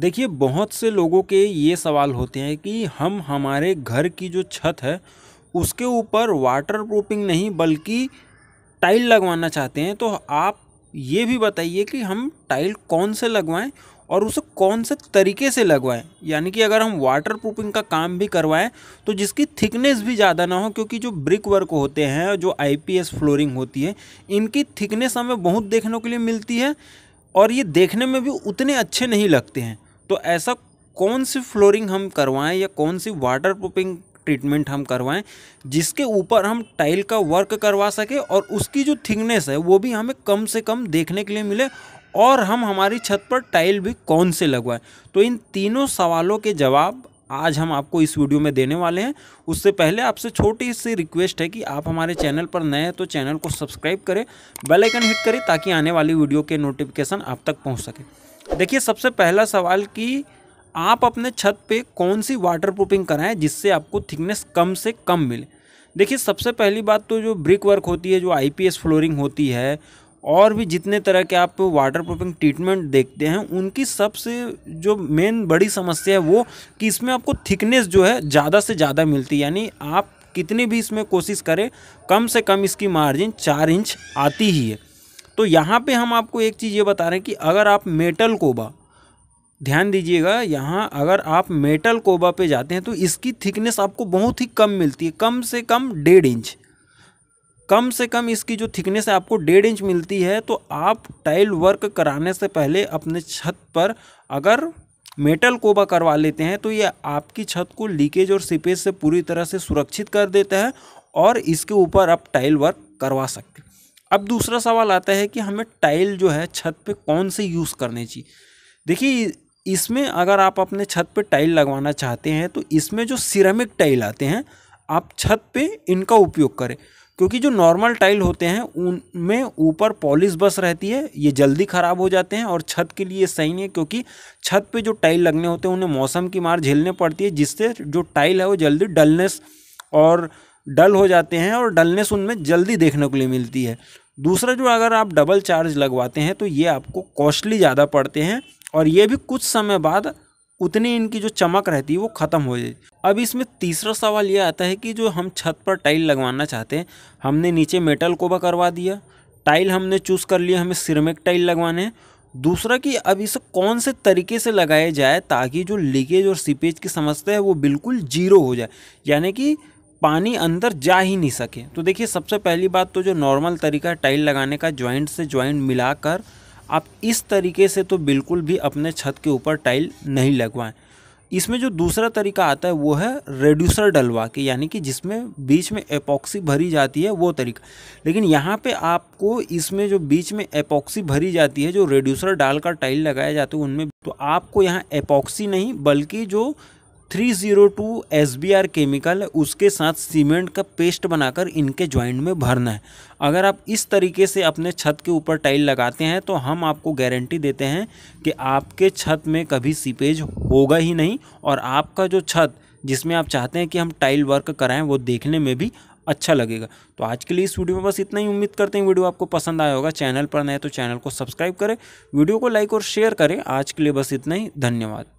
देखिए बहुत से लोगों के ये सवाल होते हैं कि हम हमारे घर की जो छत है उसके ऊपर वाटर प्रूफिंग नहीं बल्कि टाइल लगवाना चाहते हैं तो आप ये भी बताइए कि हम टाइल कौन से लगवाएं और उसे कौन से तरीके से लगवाएं यानी कि अगर हम वाटर प्रूफिंग का काम भी करवाएं तो जिसकी थिकनेस भी ज़्यादा ना हो क्योंकि जो ब्रिक वर्क होते हैं जो आईपीएस फ्लोरिंग होती है इनकी थिकनेस हमें बहुत देखने के लिए मिलती है और ये देखने में भी उतने अच्छे नहीं लगते हैं तो ऐसा कौन सी फ्लोरिंग हम करवाएं या कौन सी वाटर प्रूफिंग ट्रीटमेंट हम करवाएं जिसके ऊपर हम टाइल का वर्क करवा सके और उसकी जो थिकनेस है वो भी हमें कम से कम देखने के लिए मिले और हम हमारी छत पर टाइल भी कौन से लगवाएं तो इन तीनों सवालों के जवाब आज हम आपको इस वीडियो में देने वाले हैं उससे पहले आपसे छोटी सी रिक्वेस्ट है कि आप हमारे चैनल पर नए हैं तो चैनल को सब्सक्राइब करें बेल आइकन हिट करें ताकि आने वाली वीडियो के नोटिफिकेशन आप तक पहुंच सके देखिए सबसे पहला सवाल कि आप अपने छत पे कौन सी वाटर प्रूफिंग कराएं जिससे आपको थिकनेस कम से कम मिले देखिए सबसे पहली बात तो जो ब्रिक वर्क होती है जो आईपीएस फ्लोरिंग होती है और भी जितने तरह के आप वाटर प्रूफिंग ट्रीटमेंट देखते हैं उनकी सबसे जो मेन बड़ी समस्या है वो कि इसमें आपको थिकनेस जो है ज़्यादा से ज़्यादा मिलती है यानी आप कितनी भी इसमें कोशिश करें कम से कम इसकी मार्जिन चार इंच आती ही है तो यहाँ पे हम आपको एक चीज़ ये बता रहे हैं कि अगर आप मेटल कोबा ध्यान दीजिएगा यहाँ अगर आप मेटल कोबा पे जाते हैं तो इसकी थिकनेस आपको बहुत ही कम मिलती है कम से कम डेढ़ इंच कम से कम इसकी जो थिकनेस है आपको डेढ़ इंच मिलती है तो आप टाइल वर्क कराने से पहले अपने छत पर अगर मेटल कोबा करवा लेते हैं तो ये आपकी छत को लीकेज और सिपेज से पूरी तरह से सुरक्षित कर देता है और इसके ऊपर आप टाइल वर्क करवा सकते हैं अब दूसरा सवाल आता है कि हमें टाइल जो है छत पे कौन से यूज़ करने चाहिए देखिए इसमें अगर आप अपने छत पे टाइल लगवाना चाहते हैं तो इसमें जो सिरेमिक टाइल आते हैं आप छत पे इनका उपयोग करें क्योंकि जो नॉर्मल टाइल होते हैं उनमें ऊपर पॉलिश बस रहती है ये जल्दी ख़राब हो जाते हैं और छत के लिए सही नहीं है क्योंकि छत पे जो टाइल लगने होते हैं उन्हें मौसम की मार झेलने पड़ती है जिससे जो टाइल है वो जल्दी डलनेस और डल हो जाते हैं और डलनेस उनमें जल्दी देखने को लिए मिलती है दूसरा जो अगर आप डबल चार्ज लगवाते हैं तो ये आपको कॉस्टली ज़्यादा पड़ते हैं और ये भी कुछ समय बाद उतनी इनकी जो चमक रहती है वो ख़त्म हो जाती अब इसमें तीसरा सवाल ये आता है कि जो हम छत पर टाइल लगवाना चाहते हैं हमने नीचे मेटल कोबा करवा दिया टाइल हमने चूज़ कर लिया हमें सिरमिक टाइल लगवाने हैं दूसरा कि अब इसे कौन से तरीके से लगाया जाए ताकि जो लीकेज और सीपेज की समस्या है वो बिल्कुल जीरो हो जाए यानी कि पानी अंदर जा ही नहीं सके तो देखिए सबसे पहली बात तो जो नॉर्मल तरीका है टाइल लगाने का ज्वाइंट से मिला मिलाकर आप इस तरीके से तो बिल्कुल भी अपने छत के ऊपर टाइल नहीं लगवाएं इसमें जो दूसरा तरीका आता है वो है रेड्यूसर डलवा के यानी कि जिसमें बीच में एपॉक्सी भरी जाती है वो तरीका लेकिन यहाँ पे आपको इसमें जो बीच में एपॉक्सी भरी जाती है जो रेड्यूसर डालकर टाइल लगाया जाते हैं उनमें तो आपको यहाँ एपॉक्सी नहीं बल्कि जो three zero two S B R chemical उसके साथ सीमेंट का पेस्ट बनाकर इनके ज्वाइंट में भरना है अगर आप इस तरीके से अपने छत के ऊपर टाइल लगाते हैं तो हम आपको गारंटी देते हैं कि आपके छत में कभी सीपेज होगा ही नहीं और आपका जो छत जिसमें आप चाहते हैं कि हम टाइल वर्क कराएं वो देखने में भी अच्छा लगेगा तो आज के लिए इस वीडियो में बस इतना ही उम्मीद करते हैं वीडियो आपको पसंद आया होगा चैनल पर नए तो चैनल को सब्सक्राइब करें वीडियो को लाइक और शेयर करें आज के लिए बस इतना ही धन्यवाद